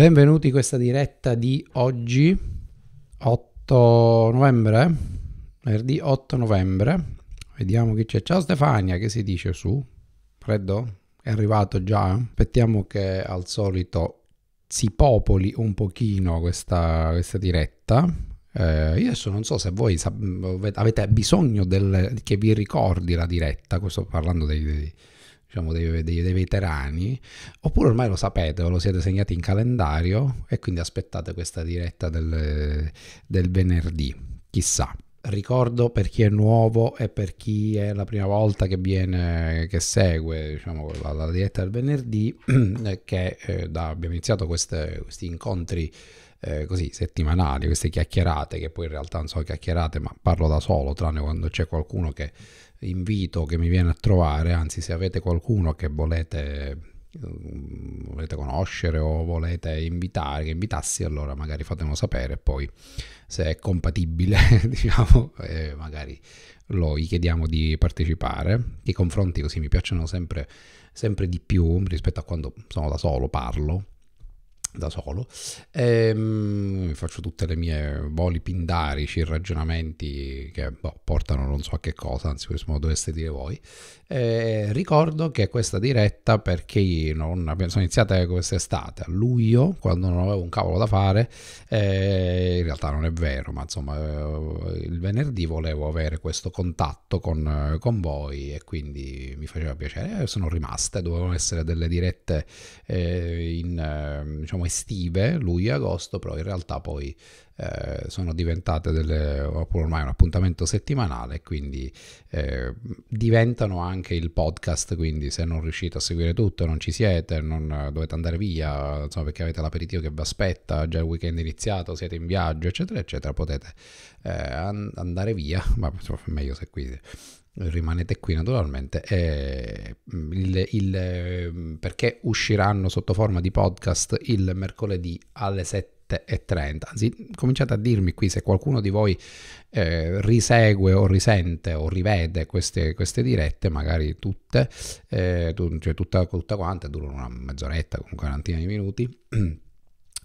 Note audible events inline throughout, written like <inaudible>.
Benvenuti in questa diretta di oggi, 8 novembre, venerdì 8 novembre. Vediamo chi c'è. Ciao Stefania, che si dice su? Freddo? È arrivato già? Aspettiamo che al solito si popoli un pochino questa, questa diretta. Eh, io adesso non so se voi avete bisogno del, che vi ricordi la diretta, sto parlando dei, dei diciamo, dei, dei, dei, veterani, oppure ormai lo sapete, ve lo siete segnati in calendario e quindi aspettate questa diretta del, del venerdì, chissà. Ricordo per chi è nuovo e per chi è la prima volta che, viene, che segue diciamo, la, la, diretta del venerdì, <clears throat> che eh, da, abbiamo iniziato queste, questi incontri eh, così settimanali, queste chiacchierate, che poi in realtà non sono chiacchierate, ma parlo da solo, tranne quando c'è qualcuno che invito che mi viene a trovare, anzi se avete qualcuno che volete, mm, volete conoscere o volete invitare, che invitassi, allora magari fatemelo sapere e poi se è compatibile, <laughs> diciamo, eh, magari lo chiediamo di partecipare. I confronti così mi piacciono sempre, sempre di più rispetto a quando sono da solo, parlo da solo, ehm, faccio tutte le mie voli pindarici, ragionamenti che boh, portano non so a che cosa, anzi questo me lo doveste dire voi. Eh, ricordo che questa diretta, per chi non sono iniziate quest'estate, a luglio, quando non avevo un cavolo da fare, eh, in realtà non è vero, ma insomma eh, il venerdì volevo avere questo contatto con, con voi e quindi mi faceva piacere, eh, sono rimaste, dovevano essere delle dirette eh, in, eh, diciamo, estive, luglio e agosto, però in realtà poi eh, sono diventate delle, ormai un appuntamento settimanale, quindi eh, diventano anche il podcast, quindi se non riuscite a seguire tutto, non ci siete, non eh, dovete andare via, insomma perché avete l'aperitivo che vi aspetta, già il weekend è iniziato, siete in viaggio, eccetera, eccetera, potete eh, andare via, ma insomma, meglio se qui rimanete qui naturalmente eh, il, il, mm, perché usciranno sotto forma di podcast il mercoledì alle 7 7,30. Anzi, cominciate a dirmi qui se qualcuno di voi eh, risegue o risente o rivede queste, queste dirette, magari tutte, eh, cioè tutta, tutta quanta, durano una mezz'oretta, una quarantina di minuti. <clears throat>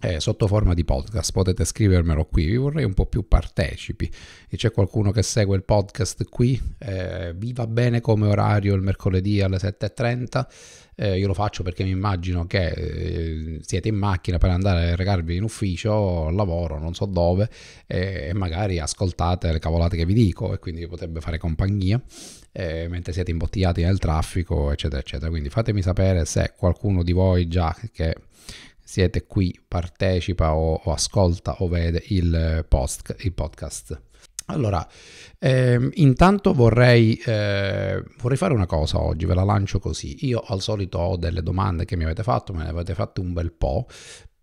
Eh, sotto forma di podcast, potete scrivermelo qui, vi vorrei un po' più partecipi. E c'è qualcuno che segue il podcast qui, eh, vi va bene come orario il mercoledì alle 7.30? Eh, io lo faccio perché mi immagino che eh, siete in macchina per andare a recarvi in ufficio, al lavoro, non so dove, eh, e magari ascoltate le cavolate che vi dico e quindi potrebbe fare compagnia eh, mentre siete imbottigliati nel traffico, eccetera, eccetera. Quindi fatemi sapere se qualcuno di voi già che siete qui partecipa o, o ascolta o vede il, eh, post, il podcast. Allora, ehm, intanto vorrei, eh, vorrei, fare una cosa oggi, ve la lancio così. Io al solito ho delle domande che mi avete fatto, me ne avete fatte un bel po',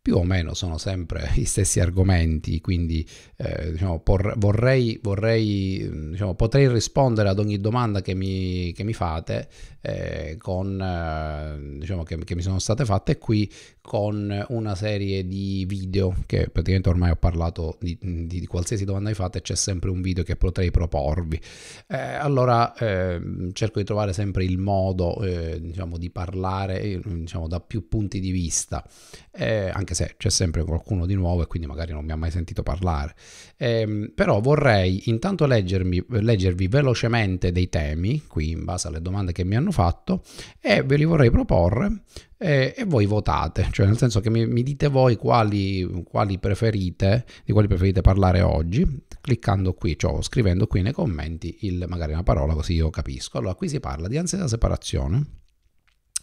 più o meno sono sempre <laughs> gli stessi argomenti, quindi eh, diciamo, por- vorrei, vorrei diciamo, potrei rispondere ad ogni domanda che mi, che mi fate, eh, con, eh, diciamo, che, che mi sono state fatte qui con una serie di video che praticamente ormai ho parlato di, di, di qualsiasi domanda mi fate c'è sempre un video che potrei proporvi eh, allora eh, cerco di trovare sempre il modo eh, diciamo di parlare eh, diciamo da più punti di vista eh, anche se c'è sempre qualcuno di nuovo e quindi magari non mi ha mai sentito parlare ehm, però vorrei intanto leggermi, leggervi velocemente dei temi qui in base alle domande che mi hanno fatto e ve li vorrei proporre e, e, voi votate, cioè nel senso che mi, mi dite voi quali, quali, preferite, di quali preferite parlare oggi, cliccando qui, cioè scrivendo qui nei commenti il, magari una parola così io capisco. Allora qui si parla di ansia da separazione,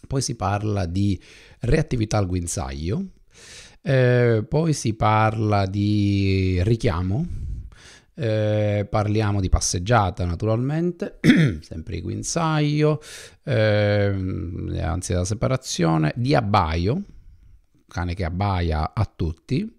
poi si parla di reattività al guinzaglio, eh, poi si parla di richiamo, eh, parliamo di passeggiata naturalmente, <clears throat> sempre di guinzaglio, eh, anzi della separazione, di abbaio, cane che abbaia a tutti,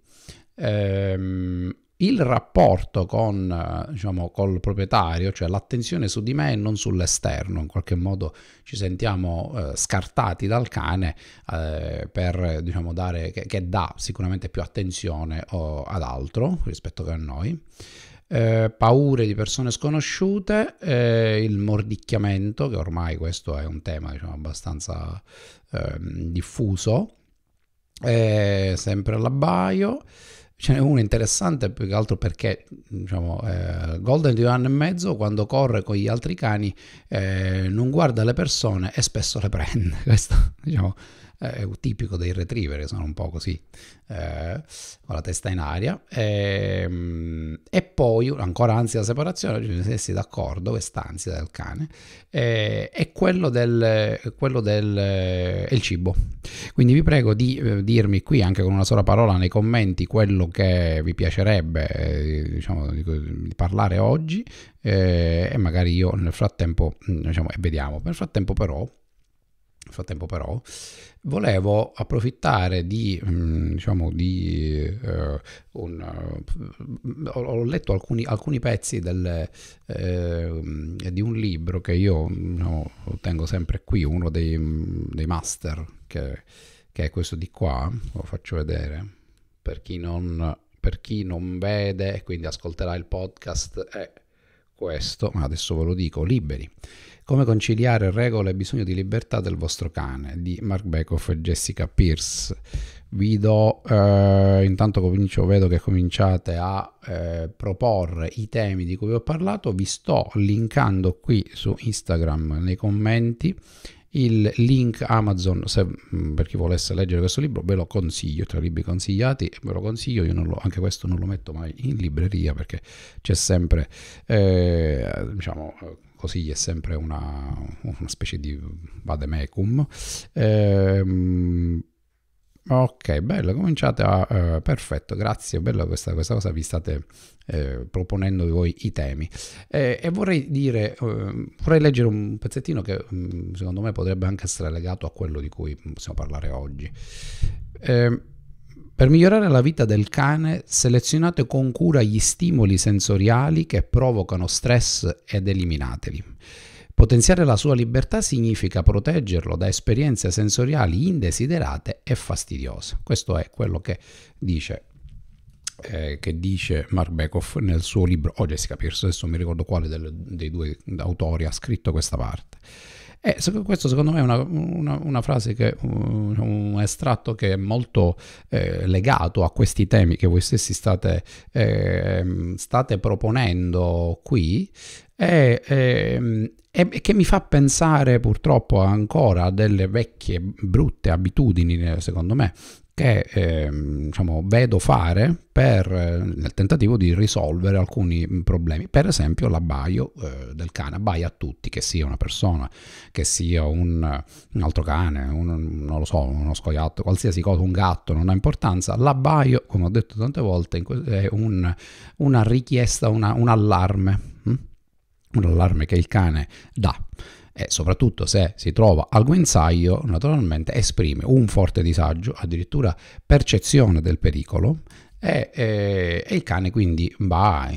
eh, il rapporto con, diciamo, col proprietario, cioè l'attenzione su di me e non sull'esterno, in qualche modo ci sentiamo eh, scartati dal cane eh, per, diciamo, dare, che, che, dà sicuramente più attenzione o, oh, ad altro rispetto che a noi eh, paure di persone sconosciute, eh, il mordicchiamento, che ormai questo è un tema diciamo, abbastanza ehm, eh, diffuso, sempre all'abbaio. Ce n'è uno interessante più che altro perché diciamo, eh, Golden di un anno e mezzo quando corre con gli altri cani eh, non guarda le persone e spesso le prende. <laughs> Questo diciamo, eh, è tipico dei retriever, che sono un po' così, eh, con la testa in aria. E, ehm, e poi, ancora ansia da separazione, ci siamo messi d'accordo, quest'ansia del cane, eh, è quello del, quello del eh, è il cibo. Quindi vi prego di eh, dirmi qui, anche con una sola parola, nei commenti quello che vi piacerebbe diciamo, di parlare oggi e magari io nel frattempo, mm, diciamo, e vediamo. Nel frattempo però... Nel frattempo però volevo approfittare di, mm, diciamo, di eh, un, eh, ho, letto alcuni, alcuni pezzi del, eh, di un libro che io no, mm, tengo sempre qui, uno dei, mm, dei master, che, che, è questo di qua, lo faccio vedere, per chi non, per chi non vede e quindi ascolterà il podcast è questo, ma adesso ve lo dico, Liberi come conciliare regole e bisogno di libertà del vostro cane di Mark Beckhoff e Jessica Pierce. Vi do, eh, intanto comincio, vedo che cominciate a eh, proporre i temi di cui ho parlato, vi sto linkando qui su Instagram nei commenti il link Amazon se, mm, per chi volesse leggere questo libro ve lo consiglio tra i libri consigliati ve lo consiglio io lo, anche questo non lo metto mai in libreria perché c'è sempre eh, diciamo così è sempre una, una specie di vademecum. Ehm, ok, bello, cominciate a... Eh, perfetto, grazie, bello questa, questa cosa, vi state eh, proponendo voi i temi. Eh, e vorrei dire, eh, vorrei leggere un pezzettino che mm, secondo me potrebbe anche essere legato a quello di cui possiamo parlare oggi. Eh, per migliorare la vita del cane selezionate con cura gli stimoli sensoriali che provocano stress ed eliminateli. Potenziare la sua libertà significa proteggerlo da esperienze sensoriali indesiderate e fastidiose. Questo è quello che dice, eh, che dice Mark Bekoff nel suo libro, o oh Jessica Pierce, adesso mi ricordo quale del, dei due autori ha scritto questa parte. Eh, e questo secondo me è una, una, una frase, che, un, un, estratto che è molto eh, legato a questi temi che voi stessi state, eh, state proponendo qui e, e, e, che mi fa pensare purtroppo ancora a delle vecchie brutte abitudini, secondo me, che eh, diciamo, vedo fare per, eh, nel tentativo di risolvere alcuni mm, problemi, per esempio l'abbaio eh, del cane, abbaia a tutti, che sia una persona, che sia un, un altro cane, un, non lo so, uno scoiattolo, qualsiasi cosa, un gatto, non ha importanza, l'abbaio, come ho detto tante volte, è un, una richiesta, una, un allarme, hm? un allarme che il cane dà e soprattutto se si trova al guinzaglio, naturalmente esprime un forte disagio, addirittura percezione del pericolo e, e, e il cane quindi va,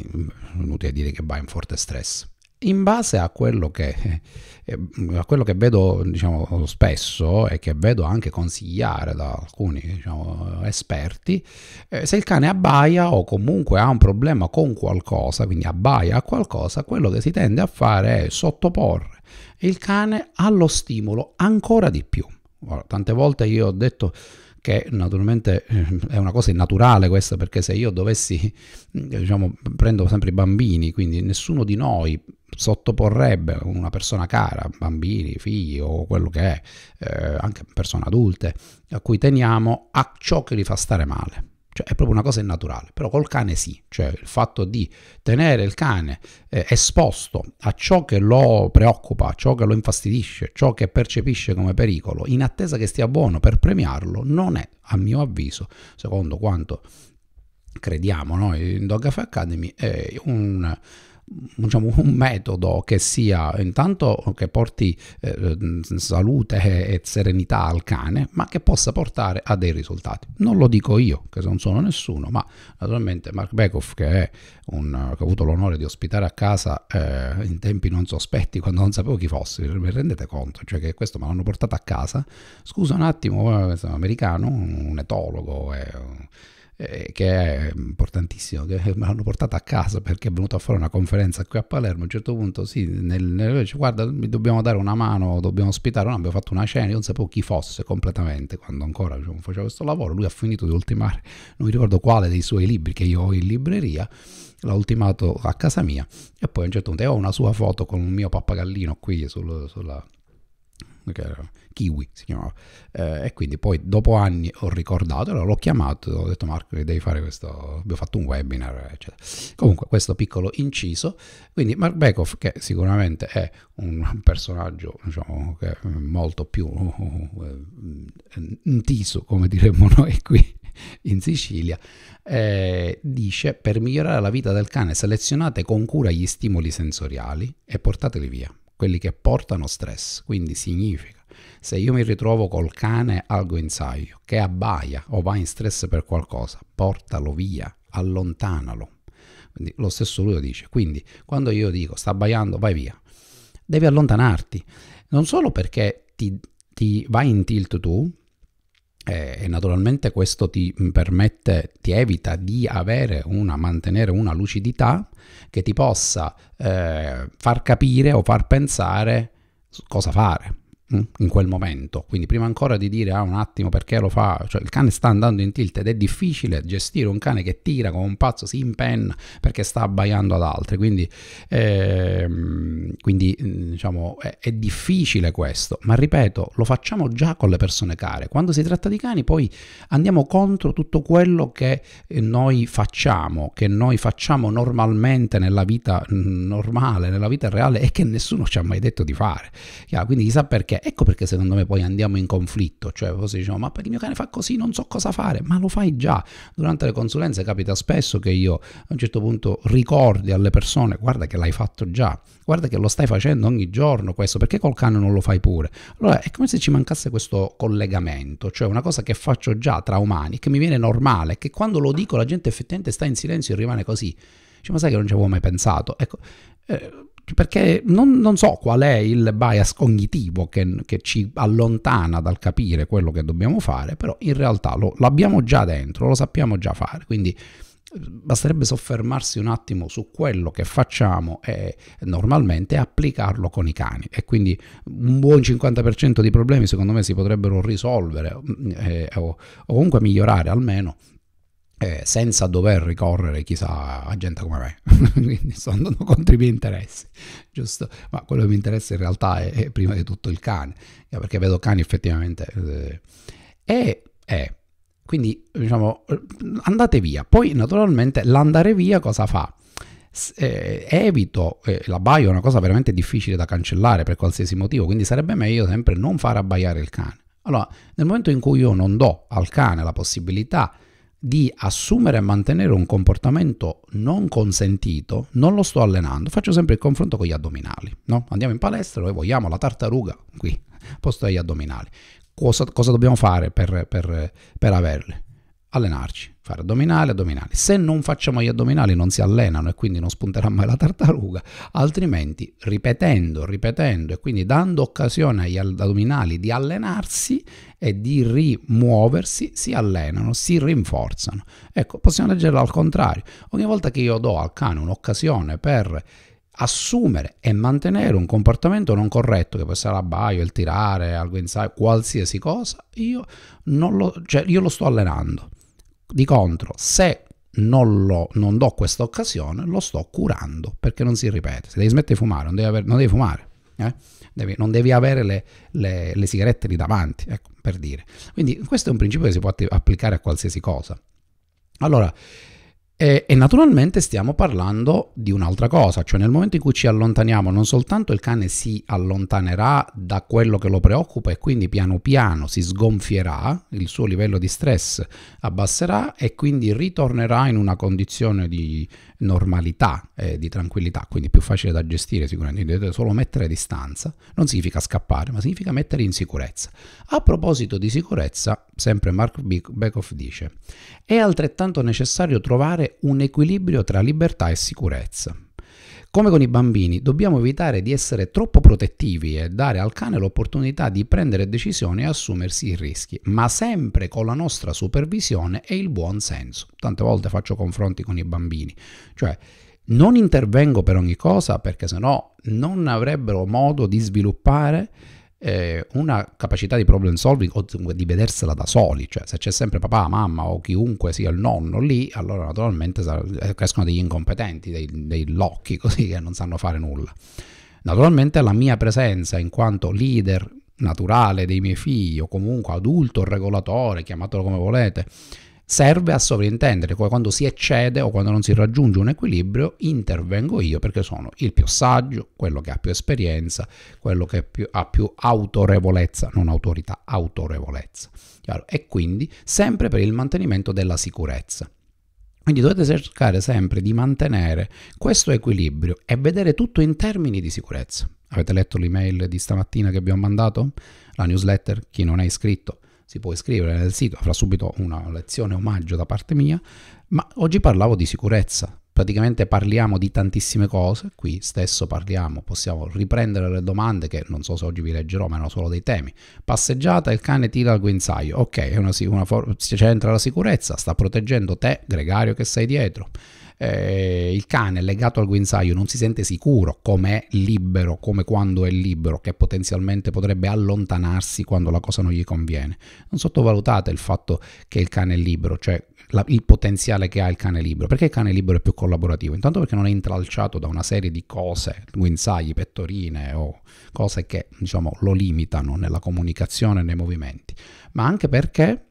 inutile dire che va in forte stress in base a quello che, eh, mm, a quello che vedo diciamo, spesso e che vedo anche consigliare da alcuni diciamo, esperti, eh, se il cane abbaia o comunque ha un problema con qualcosa, quindi abbaia a qualcosa, quello che si tende a fare è sottoporre il cane ha lo stimolo ancora di più. Ora, tante volte io ho detto che naturalmente eh, è una cosa innaturale questa, perché se io dovessi, eh, diciamo, prendo sempre i bambini, quindi nessuno di noi sottoporrebbe una persona cara, bambini, figli o quello che è, eh, anche persone adulte, a cui teniamo, a ciò che li fa stare male. Cioè è proprio una cosa innaturale, però col cane sì, cioè il fatto di tenere il cane eh, esposto a ciò che lo preoccupa, a ciò che lo infastidisce, ciò che percepisce come pericolo, in attesa che stia buono per premiarlo, non è, a mio avviso, secondo quanto crediamo noi in Dog Cafe Academy, è un diciamo, un metodo che sia intanto che porti eh, salute e serenità al cane, ma che possa portare a dei risultati. Non lo dico io, che non sono nessuno, ma naturalmente Mark Bekoff, che, che ho avuto l'onore di ospitare a casa eh, in tempi non sospetti, quando non sapevo chi fosse, vi rendete conto? Cioè che questo me l'hanno portato a casa, scusa un attimo, sono eh, americano, un etologo, eh, eh, che è importantissimo, che me l'hanno portata a casa perché è venuto a fare una conferenza qui a Palermo, a un certo punto sì, nel, nel, guarda, mi dobbiamo dare una mano, dobbiamo ospitare, no, abbiamo fatto una cena, io non sapevo chi fosse completamente quando ancora diciamo, facevo questo lavoro, lui ha finito di ultimare, non mi ricordo quale dei suoi libri che io ho in libreria, l'ha ultimato a casa mia e poi a un certo punto ho una sua foto con un mio pappagallino qui sul, sulla... Okay Kiwi si chiamava. Eh, e quindi poi dopo anni ho ricordato, allora l'ho chiamato, ho detto Marco devi fare questo, abbiamo fatto un webinar, eccetera. Comunque questo piccolo inciso, quindi Mark Bekoff che sicuramente è un personaggio diciamo, che è molto più eh, intiso, come diremmo noi qui in Sicilia, eh, dice per migliorare la vita del cane selezionate con cura gli stimoli sensoriali e portateli via, quelli che portano stress, quindi significa se io mi ritrovo col cane algo guinzaglio che abbaia o va in stress per qualcosa, portalo via, allontanalo. Quindi, lo stesso lui lo dice. Quindi quando io dico sta abbaiando, vai via, devi allontanarti. Non solo perché ti, ti vai in tilt tu, eh, e naturalmente questo ti permette, ti evita di avere una, mantenere una lucidità che ti possa eh, far capire o far pensare cosa fare in quel momento. Quindi prima ancora di dire ah un attimo perché lo fa, cioè il cane sta andando in tilt ed è difficile gestire un cane che tira come un pazzo, si impenna perché sta abbaiando ad altri. Quindi, ehm, quindi mm, diciamo è, è, difficile questo, ma ripeto, lo facciamo già con le persone care. Quando si tratta di cani poi andiamo contro tutto quello che eh, noi facciamo, che noi facciamo normalmente nella vita mm, normale, nella vita reale e che nessuno ci ha mai detto di fare. Quindi chissà perché Ecco perché secondo me poi andiamo in conflitto, cioè forse diciamo ma perché il mio cane fa così, non so cosa fare, ma lo fai già. Durante le consulenze capita spesso che io a un certo punto ricordi alle persone guarda che l'hai fatto già, guarda che lo stai facendo ogni giorno questo, perché col cane non lo fai pure? Allora è come se ci mancasse questo collegamento, cioè una cosa che faccio già tra umani, che mi viene normale, che quando lo dico la gente effettivamente sta in silenzio e rimane così. Cioè, ma sai che non ci avevo mai pensato? Ecco, eh, perché non, non, so qual è il bias cognitivo che, che, ci allontana dal capire quello che dobbiamo fare, però in realtà lo, l'abbiamo già dentro, lo sappiamo già fare, quindi eh, basterebbe soffermarsi un attimo su quello che facciamo e normalmente applicarlo con i cani e quindi un buon 50% di problemi secondo me si potrebbero risolvere mm, eh, o, o comunque migliorare almeno eh, senza dover ricorrere chissà a gente come me, <laughs> quindi sono contro i miei interessi, giusto? Ma quello che mi interessa in realtà è, è prima di tutto il cane, eh, perché vedo cani effettivamente... Eh, eh, quindi diciamo andate via, poi naturalmente l'andare via cosa fa? Eh, evito eh, l'abbaio è una cosa veramente difficile da cancellare per qualsiasi motivo, quindi sarebbe meglio sempre non far abbaiare il cane. Allora, nel momento in cui io non do al cane la possibilità di assumere e mantenere un comportamento non consentito, non lo sto allenando, faccio sempre il confronto con gli addominali, no? Andiamo in palestra, e vogliamo la tartaruga qui, <laughs> posto agli addominali. Cosa, cosa dobbiamo fare per, per, per averle? allenarci, fare addominali, addominali. Se non facciamo gli addominali non si allenano e quindi non spunterà mai la tartaruga, altrimenti ripetendo, ripetendo e quindi dando occasione agli addominali di allenarsi e di rimuoversi, si allenano, si rinforzano. Ecco, possiamo leggerlo al contrario. Ogni volta che io do al cane un'occasione per assumere e mantenere un comportamento non corretto, che può essere l'abbaio, il tirare, il guinzaglio, qualsiasi cosa, io lo, cioè io lo sto allenando. Di contro, se non, lo, non do questa occasione, lo sto curando perché non si ripete. Se devi smettere di fumare, non devi, avere, non devi fumare. Eh? Devi, non devi avere le, le, le, sigarette lì davanti, ecco, per dire. Quindi questo è un principio che si può applicare a qualsiasi cosa. Allora, e, e, naturalmente stiamo parlando di un'altra cosa, cioè nel momento in cui ci allontaniamo non soltanto il cane si allontanerà da quello che lo preoccupa e quindi piano piano si sgonfierà, il suo livello di stress abbasserà e quindi ritornerà in una condizione di normalità e eh, di tranquillità, quindi più facile da gestire sicuramente, dovete solo mettere distanza, non significa scappare, ma significa mettere in sicurezza. A proposito di sicurezza, sempre Mark Beckhoff dice, è altrettanto necessario trovare un equilibrio tra libertà e sicurezza. Come con i bambini, dobbiamo evitare di essere troppo protettivi e dare al cane l'opportunità di prendere decisioni e assumersi i rischi, ma sempre con la nostra supervisione e il buon senso. Tante volte faccio confronti con i bambini, cioè non intervengo per ogni cosa perché sennò non avrebbero modo di sviluppare eh, una capacità di problem solving o di vedersela da soli, cioè se c'è sempre papà, mamma o chiunque sia il nonno lì, allora naturalmente eh, crescono degli incompetenti, dei, dei locchi <laughs> così che non sanno fare nulla. Naturalmente la mia presenza in quanto leader naturale dei miei figli o comunque adulto regolatore, chiamatelo come volete, serve a sovrintendere quando si eccede o quando non si raggiunge un equilibrio intervengo io perché sono il più saggio, quello che ha più esperienza, quello che più, ha più autorevolezza, non autorità, autorevolezza. E quindi sempre per il mantenimento della sicurezza. Quindi dovete cercare sempre di mantenere questo equilibrio e vedere tutto in termini di sicurezza. Avete letto l'email di stamattina che vi ho mandato? La newsletter? Chi non è iscritto? si può iscrivere nel sito, avrà subito una lezione omaggio da parte mia, ma oggi parlavo di sicurezza. Praticamente parliamo di tantissime cose, qui stesso parliamo, possiamo riprendere le domande che non so se oggi vi leggerò, ma erano solo dei temi. Passeggiata, il cane tira il guinzaglio, ok, una, una c'entra la sicurezza, sta proteggendo te, gregario che sei dietro eh, il cane legato al guinzaglio non si sente sicuro come è libero, come quando è libero, che potenzialmente potrebbe allontanarsi quando la cosa non gli conviene. Non sottovalutate il fatto che il cane è libero, cioè la, il potenziale che ha il cane libero. Perché il cane libero è più collaborativo? Intanto perché non è intralciato da una serie di cose, guinzagli, pettorine o cose che diciamo, lo limitano nella comunicazione nei movimenti, ma anche perché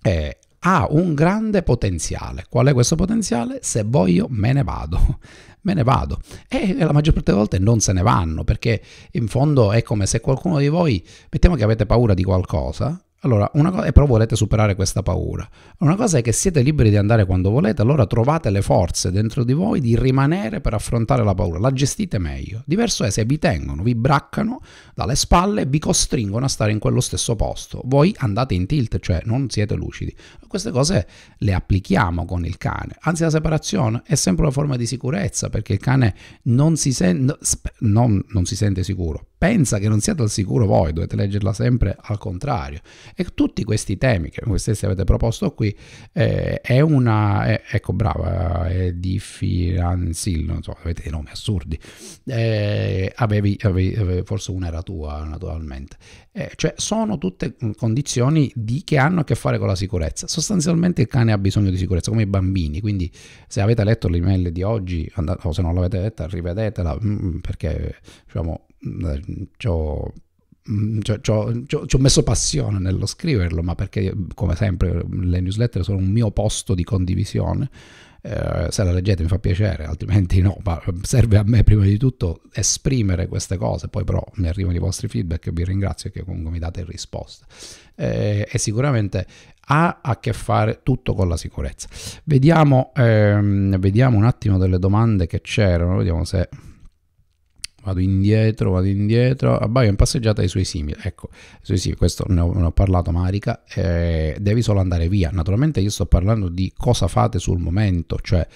è eh, ha un grande potenziale. Qual è questo potenziale? Se voglio me ne vado. <laughs> Me ne vado. E la maggior parte delle volte non se ne vanno, perché in fondo è come se qualcuno di voi, mettiamo che avete paura di qualcosa, allora, una cosa, però volete superare questa paura. Una cosa è che siete liberi di andare quando volete, allora trovate le forze dentro di voi di rimanere per affrontare la paura, la gestite meglio. Diverso è se vi tengono, vi braccano dalle spalle, e vi costringono a stare in quello stesso posto. Voi andate in tilt, cioè non siete lucidi. Queste cose le applichiamo con il cane. Anzi, la separazione è sempre una forma di sicurezza perché il cane non si, sen- non, non si sente sicuro pensa che non siate al sicuro voi, dovete leggerla sempre al contrario. E tutti questi temi che voi stessi avete proposto qui eh, è una... È, eh, ecco, brava, eh, è di Firanzil, non so, avete dei nomi assurdi. Eh, avevi, avevi, forse una era tua, naturalmente. Eh, cioè, sono tutte mm, condizioni di, che hanno a che fare con la sicurezza. Sostanzialmente il cane ha bisogno di sicurezza, come i bambini, quindi se avete letto l'email di oggi, andate, o se non l'avete letta, rivedetela, mm, mm, perché, diciamo, eh, ci ho, mm, messo passione nello scriverlo, ma perché come sempre le newsletter sono un mio posto di condivisione. Eh, se la leggete mi fa piacere, altrimenti no, ma serve a me prima di tutto esprimere queste cose, poi però mi arrivano i vostri feedback e vi ringrazio che comunque mi date risposta. Eh, e sicuramente ha a che fare tutto con la sicurezza. Vediamo, ehm, vediamo un attimo delle domande che c'erano, vediamo se vado indietro, vado indietro, abbaio ah, in passeggiata ai suoi simili, ecco, suoi simili, questo ne ho, ne ho parlato Marica, eh, devi solo andare via, naturalmente io sto parlando di cosa fate sul momento, cioè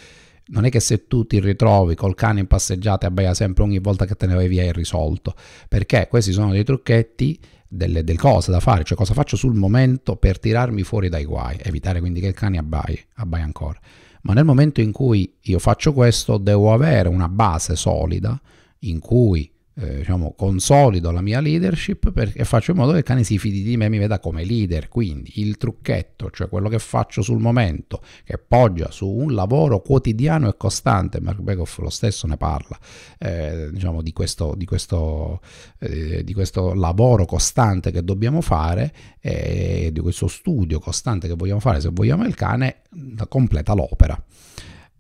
non è che se tu ti ritrovi col cane in passeggiata e abbaia sempre ogni volta che te ne vai via è risolto, perché questi sono dei trucchetti delle, delle, cose da fare, cioè cosa faccio sul momento per tirarmi fuori dai guai, evitare quindi che il cane abbaia, abbai ancora. Ma nel momento in cui io faccio questo devo avere una base solida in cui eh, diciamo, consolido la mia leadership per, e faccio in modo che il cane si fidi di me e mi veda come leader. Quindi il trucchetto, cioè quello che faccio sul momento, che poggia su un lavoro quotidiano e costante, Mark Begoff lo stesso ne parla, eh, diciamo, di, questo, di, questo, eh, di questo, lavoro costante che dobbiamo fare, eh, di questo studio costante che vogliamo fare se vogliamo il cane, completa l'opera.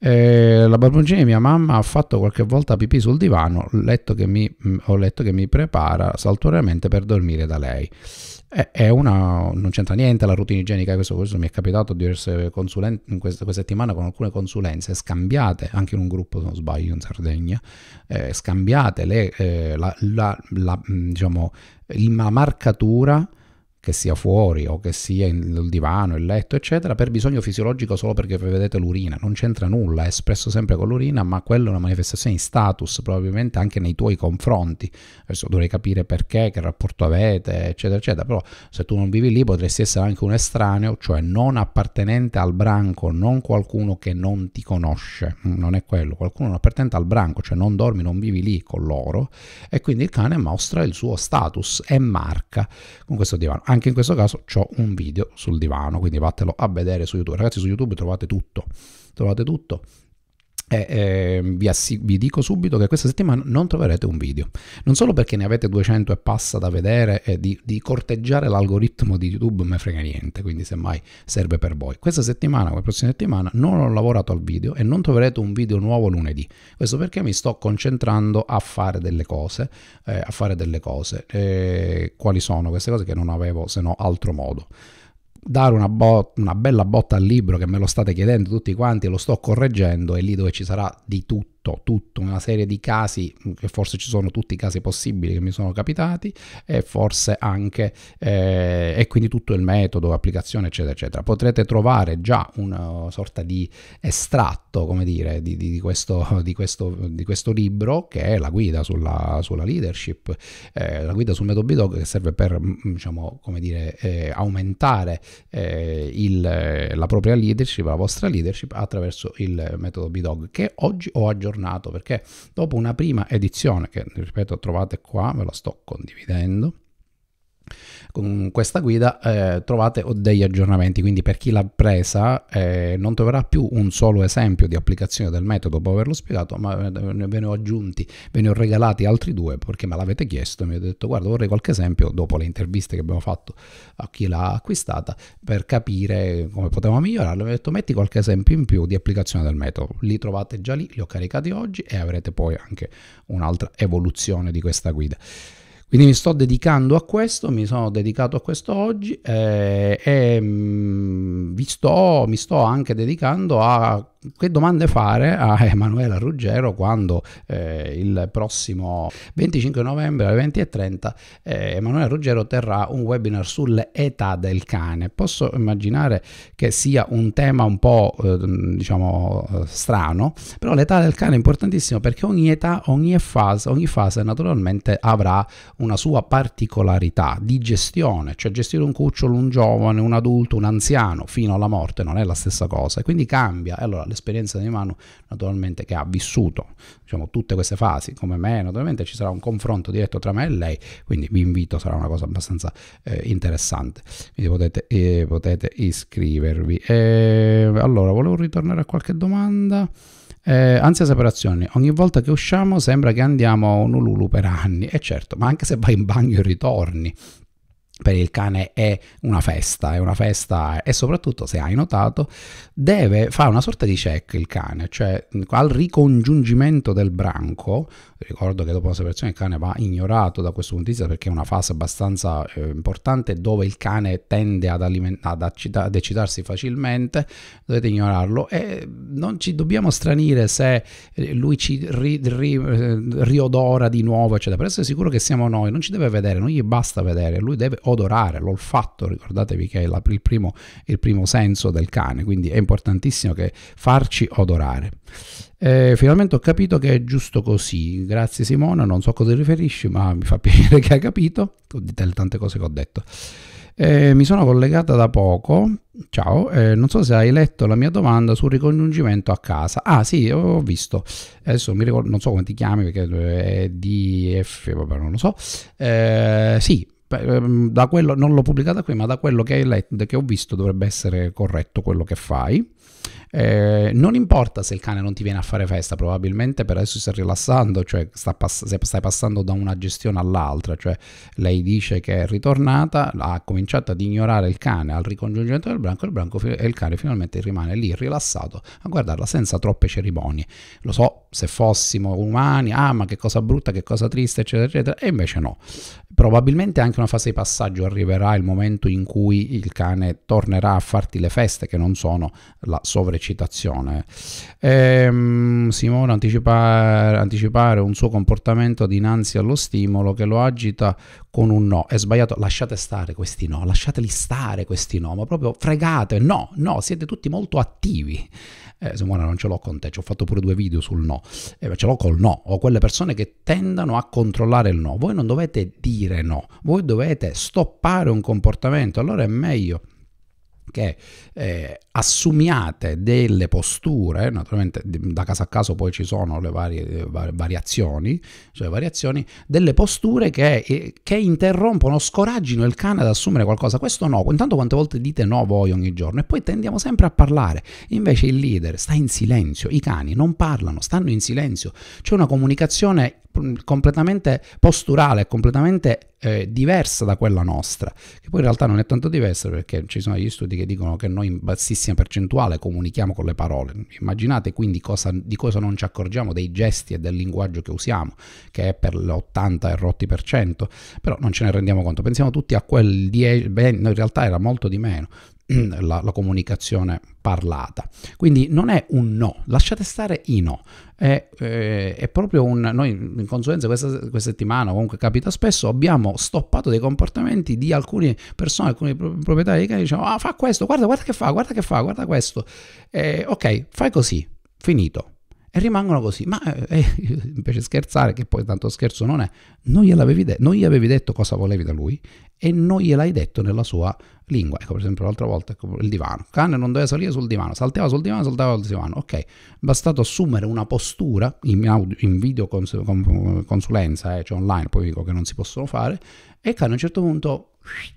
Eh, la barboncina di mia mamma ha fatto qualche volta pipì sul divano, letto mi, mm, ho letto che mi prepara saltuariamente per dormire da lei. Eh, è una, non c'entra niente la routine igienica, questo, questo mi è capitato diverse consulenze in questa, questa, settimana con alcune consulenze scambiate, anche in un gruppo se non sbaglio in Sardegna, eh, scambiate le, eh, la, la, la, mm, diciamo, la marcatura che sia fuori o che sia il divano, il letto, eccetera, per bisogno fisiologico solo perché vedete l'urina, non c'entra nulla, è espresso sempre con l'urina, ma quella è una manifestazione di status, probabilmente anche nei tuoi confronti. Adesso dovrei capire perché, che rapporto avete, eccetera, eccetera, però se tu non vivi lì potresti essere anche un estraneo, cioè non appartenente al branco, non qualcuno che non ti conosce, mm, non è quello, qualcuno non appartenente al branco, cioè non dormi, non vivi lì con loro e quindi il cane mostra il suo status e marca con questo divano anche in questo caso ho un video sul divano, quindi vattelo a vedere su YouTube. Ragazzi, su YouTube trovate tutto, trovate tutto e, eh, vi, assi- vi, dico subito che questa settimana non troverete un video. Non solo perché ne avete 200 e passa da vedere e di, di corteggiare l'algoritmo di YouTube me frega niente, quindi semmai serve per voi. Questa settimana, come prossima settimana, non ho lavorato al video e non troverete un video nuovo lunedì. Questo perché mi sto concentrando a fare delle cose, eh, a fare delle cose. Eh, quali sono queste cose che non avevo se no altro modo? dare una, bo- una bella botta al libro che me lo state chiedendo tutti quanti, lo sto correggendo, è lì dove ci sarà di tutto tutto, tutto, una serie di casi, mm, che forse ci sono tutti i casi possibili che mi sono capitati e forse anche, eh, e quindi tutto il metodo, applicazione, eccetera, eccetera. Potrete trovare già una uh, sorta di estratto, come dire, di, di, di, questo, <laughs> di questo, questo, libro che è la guida sulla, sulla leadership, eh, la guida sul metodo BDOG che serve per, mm, mm, diciamo, come dire, eh, aumentare eh, il, la propria leadership, la vostra leadership attraverso il metodo BDOG che oggi ho aggiornato aggiornato perché dopo una prima edizione che ripeto trovate qua, ve la sto condividendo, con questa guida eh, trovate degli aggiornamenti, quindi per chi l'ha presa eh, non troverà più un solo esempio di applicazione del metodo dopo averlo spiegato, ma eh, ve ne ho aggiunti, ve ne ho regalati altri due perché me l'avete chiesto, mi ho detto guarda vorrei qualche esempio dopo le interviste che abbiamo fatto a chi l'ha acquistata per capire come potevamo migliorarlo, mi ho detto metti qualche esempio in più di applicazione del metodo, li trovate già lì, li ho caricati oggi e avrete poi anche un'altra evoluzione di questa guida. Quindi mi sto dedicando a questo, mi sono dedicato a questo oggi eh, e mh, mm, sto, mi sto anche dedicando a che domande fare a <laughs> Emanuela Ruggero quando eh, il prossimo 25 novembre alle 20.30 eh, Emanuela Ruggero terrà un webinar sull'età del cane. Posso immaginare che sia un tema un po' ehm, diciamo, eh, diciamo strano, però l'età del cane è importantissimo perché ogni età, ogni fase, ogni fase naturalmente avrà una sua particolarità di gestione, cioè gestire un cucciolo, un giovane, un adulto, un anziano fino alla morte non è la stessa cosa, e quindi cambia. Allora, l'esperienza di Manu, naturalmente che ha vissuto diciamo, tutte queste fasi come me, naturalmente ci sarà un confronto diretto tra me e lei, quindi vi invito, sarà una cosa abbastanza eh, interessante, quindi potete, eh, potete iscrivervi. E, allora, volevo ritornare a qualche domanda. Eh, ansia separazioni, ogni volta che usciamo sembra che andiamo a un ululu per anni, e certo, ma anche se vai in bagno e ritorni, per il cane è una festa, è una festa e soprattutto se hai notato deve fare una sorta di check il cane, cioè al ricongiungimento del branco, ricordo che dopo la separazione il cane va ignorato da questo punto di vista perché è una fase abbastanza eh, importante dove il cane tende ad, ad, ad, eccitarsi facilmente, dovete ignorarlo e non ci dobbiamo stranire se eh, lui ci ri ri eh, riodora di nuovo, eccetera, per essere sicuro che siamo noi, non ci deve vedere, non gli basta vedere, lui deve odorare, l'olfatto, ricordatevi che è la, il, primo, il primo senso del cane, quindi è importantissimo che farci odorare. Eh, finalmente ho capito che è giusto così. Grazie Simona, non so cosa riferisci, ma mi fa <laughs> piacere che hai capito di tante cose che ho detto. Eh, mi sono collegata da poco. Ciao, eh, non so se hai letto la mia domanda sul ricongiungimento a casa. Ah, sì, ho visto. Adesso mi ricordo, non so come ti chiami perché è DF, vabbè, non lo so. Eh, sì, Ehm, da quello, non l'ho pubblicata qui, ma da quello che, letto, che ho visto dovrebbe essere corretto quello che fai. Eh, non importa se il cane non ti viene a fare festa, probabilmente per adesso si sta rilassando, cioè sta pass- stai passando da una gestione all'altra, cioè lei dice che è ritornata, ha cominciato ad ignorare il cane al ricongiungimento del branco, il branco fi- e il cane finalmente rimane lì rilassato a guardarla senza troppe cerimonie. Lo so, se fossimo umani, ah ma che cosa brutta, che cosa triste, eccetera, eccetera, e invece no. Probabilmente anche una fase di passaggio arriverà il momento in cui il cane tornerà a farti le feste che non sono la sovreccitazione. Ehm, Simone anticipa, anticipare un suo comportamento dinanzi allo stimolo che lo agita con un no. È sbagliato, lasciate stare questi no, lasciateli stare questi no, ma proprio fregate, no, no, siete tutti molto attivi eh, Simona non ce l'ho con te, ci ho fatto pure due video sul no, eh, ce l'ho col no, o quelle persone che tendono a controllare il no, voi non dovete dire no, voi dovete stoppare un comportamento, allora è meglio che eh, assumiate delle posture, naturalmente da caso a caso poi ci sono le varie eh, variazioni, cioè variazioni delle posture che, eh, che interrompono, scoraggino il cane ad assumere qualcosa. Questo no, intanto quante volte dite no voi ogni giorno e poi tendiamo sempre a parlare. Invece il leader sta in silenzio, i cani non parlano, stanno in silenzio. C'è una comunicazione mm, completamente posturale, completamente eh, diversa da quella nostra, che poi in realtà non è tanto diversa perché ci sono gli studi che dicono che noi noi in bassissima percentuale comunichiamo con le parole. Immaginate quindi cosa, di cosa non ci accorgiamo dei gesti e del linguaggio che usiamo, che è per l'80 e rotti per cento, però non ce ne rendiamo conto. Pensiamo tutti a quel 10, beh, in realtà era molto di meno, Mm, la, la, comunicazione parlata. Quindi non è un no, lasciate stare i no. È, è, eh, è proprio un... Noi in consulenza questa, questa, settimana, comunque capita spesso, abbiamo stoppato dei comportamenti di alcune persone, alcuni proprietari di cani, diciamo, ah fa questo, guarda, guarda che fa, guarda che fa, guarda questo. Eh, ok, fai così, finito e rimangono così. Ma eh, eh <laughs> invece scherzare, che poi tanto scherzo non è, non, de- non gli avevi detto cosa volevi da lui e non gliel'hai detto nella sua lingua. Ecco, per esempio, l'altra volta ecco, il divano. Il cane non doveva salire sul divano, saltava sul divano, saltava sul divano. Ok, bastato assumere una postura in, audio, in video cons- consulenza, eh, cioè online, poi dico che non si possono fare, e il cane a un certo punto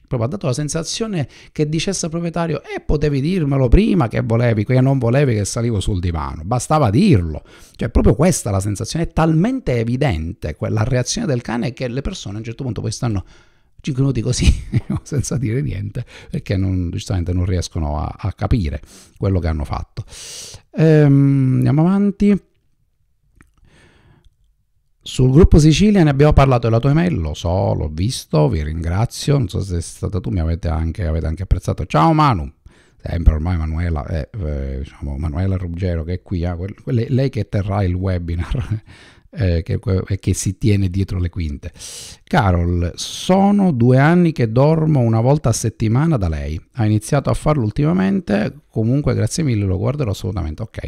proprio ha dato la sensazione che dicesse al proprietario e eh, potevi dirmelo prima che volevi, che non volevi che salivo sul divano, bastava dirlo. Cioè proprio questa la sensazione, è talmente evidente quella reazione del cane che le persone a un certo punto poi stanno 5 minuti così <laughs> senza dire niente perché non, giustamente non riescono a, a capire quello che hanno fatto. Ehm, andiamo avanti. Sul gruppo Sicilia ne abbiamo parlato della tua email, lo so, l'ho visto, vi ringrazio, non so se è stata tu, mi avete anche, avete anche apprezzato. Ciao Manu, sempre ormai Manuela, eh, eh, diciamo Manuela Ruggero che è qui, eh, lei che terrà il webinar eh, che, che, si tiene dietro le quinte. Carol, sono due anni che dormo una volta a settimana da lei. Ha iniziato a farlo ultimamente, comunque grazie mille, lo guarderò assolutamente. Ok.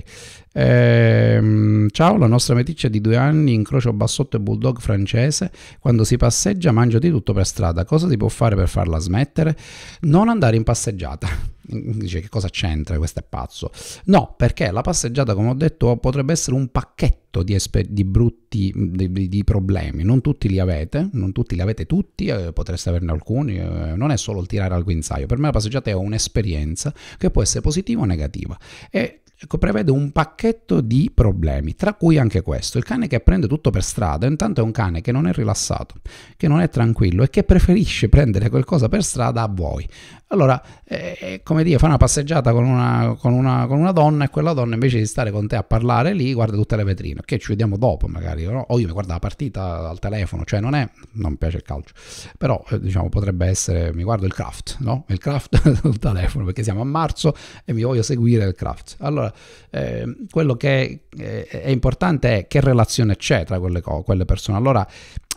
Ehm, ciao, la nostra meticcia di due anni, incrocio bassotto e bulldog francese. Quando si passeggia mangio di tutto per strada. Cosa si può fare per farla smettere? Non andare in passeggiata dice che cosa c'entra, questo è pazzo. No, perché la passeggiata, come ho detto, potrebbe essere un pacchetto di, di brutti di, di, problemi. Non tutti li avete, non tutti li avete tutti, eh, potreste averne alcuni. Eh, non è solo il tirare al guinzaglio. Per me la passeggiata è un'esperienza che può essere positiva o negativa. E ecco, prevede un pacchetto di problemi, tra cui anche questo. Il cane che prende tutto per strada, intanto è un cane che non è rilassato, che non è tranquillo e che preferisce prendere qualcosa per strada a voi, allora, eh, come dire, fai una passeggiata con una, con, una, con una, donna e quella donna invece di stare con te a parlare lì guarda tutte le vetrine, Ok, ci vediamo dopo magari, no? o io mi guardo la partita al telefono, cioè non è, non mi piace il calcio, però eh, diciamo potrebbe essere, mi guardo il craft, no? il craft <laughs> sul telefono perché siamo a marzo e mi voglio seguire il craft. Allora, eh, quello che è, è importante è che relazione c'è tra quelle, quelle persone. Allora,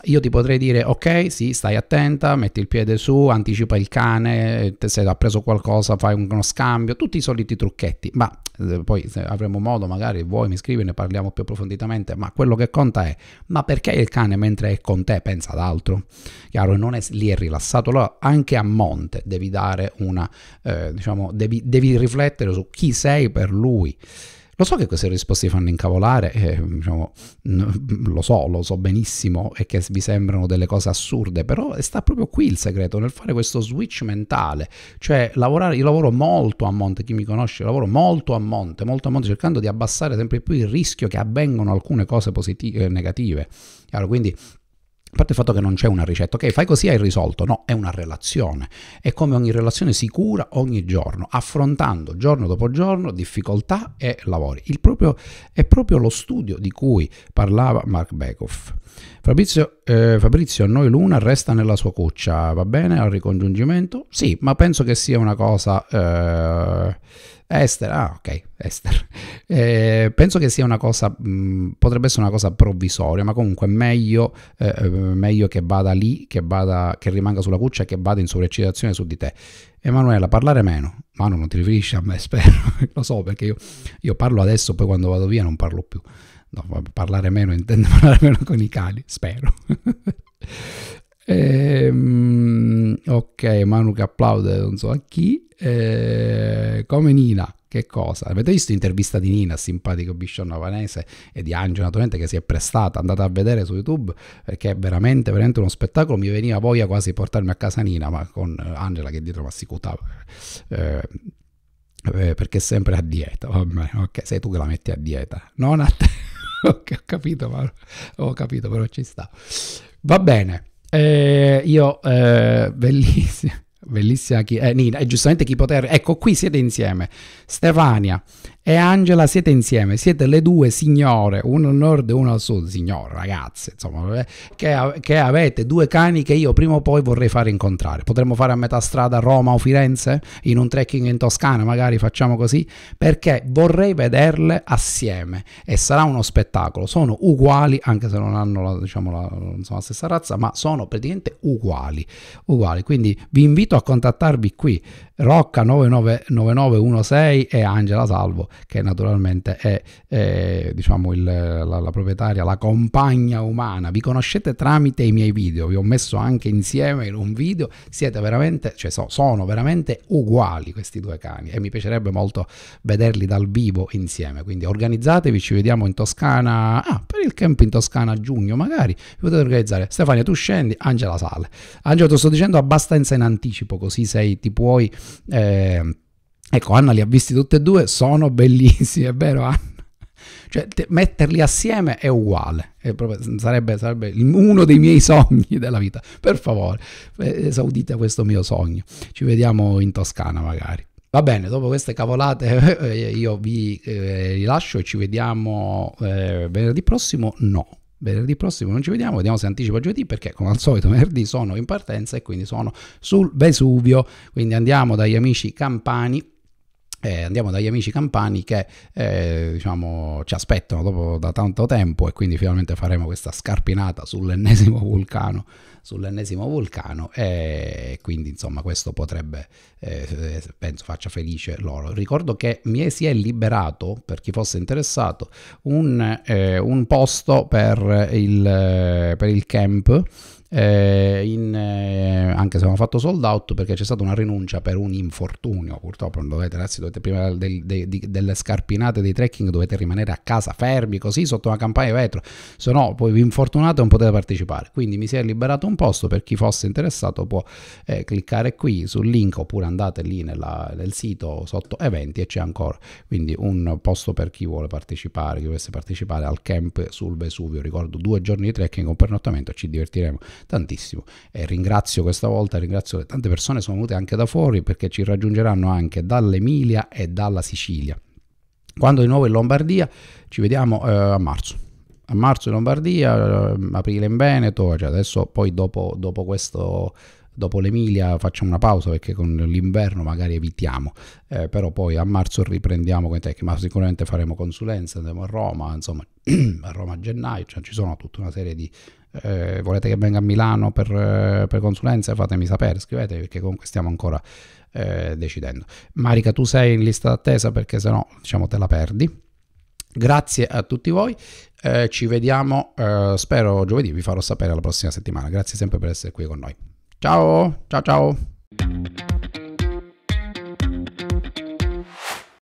io ti potrei dire ok, sì, stai attenta, metti il piede su, anticipa il cane, se ha preso qualcosa fai uno scambio, tutti i soliti trucchetti, ma eh, poi se avremo modo magari vuoi mi scrivi ne parliamo più approfonditamente, ma quello che conta è ma perché il cane mentre è con te pensa ad altro? Chiaro, non è lì è rilassato, allora anche a monte devi dare una, eh, diciamo, devi, devi riflettere su chi sei per lui. Lo so che queste risposte vi fanno incavolare, eh, diciamo, lo so, lo so benissimo e che vi sembrano delle cose assurde, però sta proprio qui il segreto, nel fare questo switch mentale, cioè lavorare, io lavoro molto a monte, chi mi conosce, lavoro molto a monte, molto a monte, cercando di abbassare sempre più il rischio che avvengano alcune cose positive, negative. Chiaro, quindi a parte il fatto che non c'è una ricetta, ok, fai così hai risolto, no, è una relazione. È come ogni relazione si cura ogni giorno, affrontando giorno dopo giorno difficoltà e lavori. Il proprio, è proprio lo studio di cui parlava Mark Bekoff. Fabrizio, eh, Fabrizio, noi Luna resta nella sua cuccia, va bene al ricongiungimento? Sì, ma penso che sia una cosa... Eh, Esther, ah ok, Esther. <laughs> Eh, penso che sia una cosa, mh, mm, potrebbe essere una cosa provvisoria, ma comunque meglio, eh, eh, meglio che vada lì, che, vada, che rimanga sulla cuccia e che vada in sovreccitazione su di te. Emanuela, parlare meno. Manu non ti riferisci a me, <laughs> spero, lo so perché io, io parlo adesso, poi quando vado via non parlo più. No, parlare meno intendo <laughs> parlare meno con i cani, spero. Ehm, ok, Manu che applaude, non so a chi. Ehm, come Nina, che cosa? Avete visto l'intervista di Nina, simpatico biscionna vanese e di Angelo naturalmente che si è prestata, andate a vedere su YouTube perché eh, è veramente, veramente uno spettacolo, mi veniva voglia quasi portarmi a casa Nina, ma con eh, Angela che dietro mi assicutava. Eh, eh, perché è sempre a dieta, vabbè, ok, sei tu che la metti a dieta, non a te. <laughs> ok, ho capito, ma ho capito, però ci sta. Va bene. Eh, io, eh, bellissima, <laughs> bellissima chi, eh, Nina, e eh, giustamente chi poter, ecco qui siete insieme, Stefania, e Angela siete insieme, siete le due signore, uno al nord e uno al sud, signore ragazze, insomma, eh, che, che, avete due cani che io prima o poi vorrei far incontrare. Potremmo fare a metà strada Roma o Firenze, in un trekking in Toscana, magari facciamo così, perché vorrei vederle assieme e sarà uno spettacolo. Sono uguali, anche se non hanno la, diciamo, la, insomma, la stessa razza, ma sono praticamente uguali, uguali. Quindi vi invito a contattarvi qui Rocca 999916 e Angela Salvo, che naturalmente è, è diciamo il, la, la, proprietaria, la compagna umana. Vi conoscete tramite i miei video, vi ho messo anche insieme in un video, siete veramente, cioè so, sono veramente uguali questi due cani e mi piacerebbe molto vederli dal vivo insieme. Quindi organizzatevi, ci vediamo in Toscana, ah, per il camp in Toscana a giugno magari, vi potete organizzare. Stefania tu scendi, Angela sale. Angela ti sto dicendo abbastanza in anticipo, così sei, ti puoi eh, ecco, Anna li ha visti tutti e due, sono bellissimi, è vero Anna? Cioè, te, metterli assieme è uguale, è proprio, sarebbe, sarebbe, uno dei miei sogni della vita. Per favore, eh, esaudite questo mio sogno. Ci vediamo in Toscana magari. Va bene, dopo queste cavolate <laughs> eh, io vi eh, rilascio e ci vediamo eh, venerdì prossimo. No, venerdì prossimo non ci vediamo, vediamo se anticipo giovedì perché come al solito venerdì sono in partenza e quindi sono sul Vesuvio, quindi andiamo dagli amici campani eh, andiamo dagli amici campani che eh, diciamo, ci aspettano dopo da tanto tempo e quindi finalmente faremo questa scarpinata sull'ennesimo <laughs> vulcano sull'ennesimo vulcano e quindi insomma questo potrebbe eh, penso faccia felice loro ricordo che mi si è liberato per chi fosse interessato un, eh, un posto per il, per il camp eh, in, eh, anche se abbiamo fatto sold out perché c'è stata una rinuncia per un infortunio purtroppo non dovete ragazzi dovete prima del, de, de, delle scarpinate dei trekking dovete rimanere a casa fermi così sotto una campagna di vetro se no poi vi infortunate e non potete partecipare quindi mi si è liberato un posto per chi fosse interessato può eh, cliccare qui sul link oppure andate lì nella, nel sito sotto eventi e c'è ancora quindi un posto per chi vuole partecipare chi dovesse partecipare al camp sul Vesuvio ricordo due giorni di trekking con pernottamento ci divertiremo tantissimo. E ringrazio questa volta, ringrazio tante persone che sono venute anche da fuori perché ci raggiungeranno anche dall'Emilia e dalla Sicilia. Quando di nuovo in Lombardia ci vediamo eh, a marzo a marzo in Lombardia, eh, aprile in Veneto, cioè adesso poi dopo, dopo, questo, dopo l'Emilia facciamo una pausa perché con l'inverno magari evitiamo, eh, però poi a marzo riprendiamo con i tech, ma sicuramente faremo consulenze, andremo a Roma, insomma <clears throat> a Roma a gennaio, cioè ci sono tutta una serie di eh, volete che venga a Milano per, eh, per, consulenze, fatemi sapere, scrivetevi perché comunque stiamo ancora eh, decidendo. Marica, tu sei in lista d'attesa perché se no diciamo, te la perdi. Grazie a tutti voi, eh, ci vediamo, eh, spero giovedì, vi farò sapere la prossima settimana. Grazie sempre per essere qui con noi. Ciao, ciao ciao.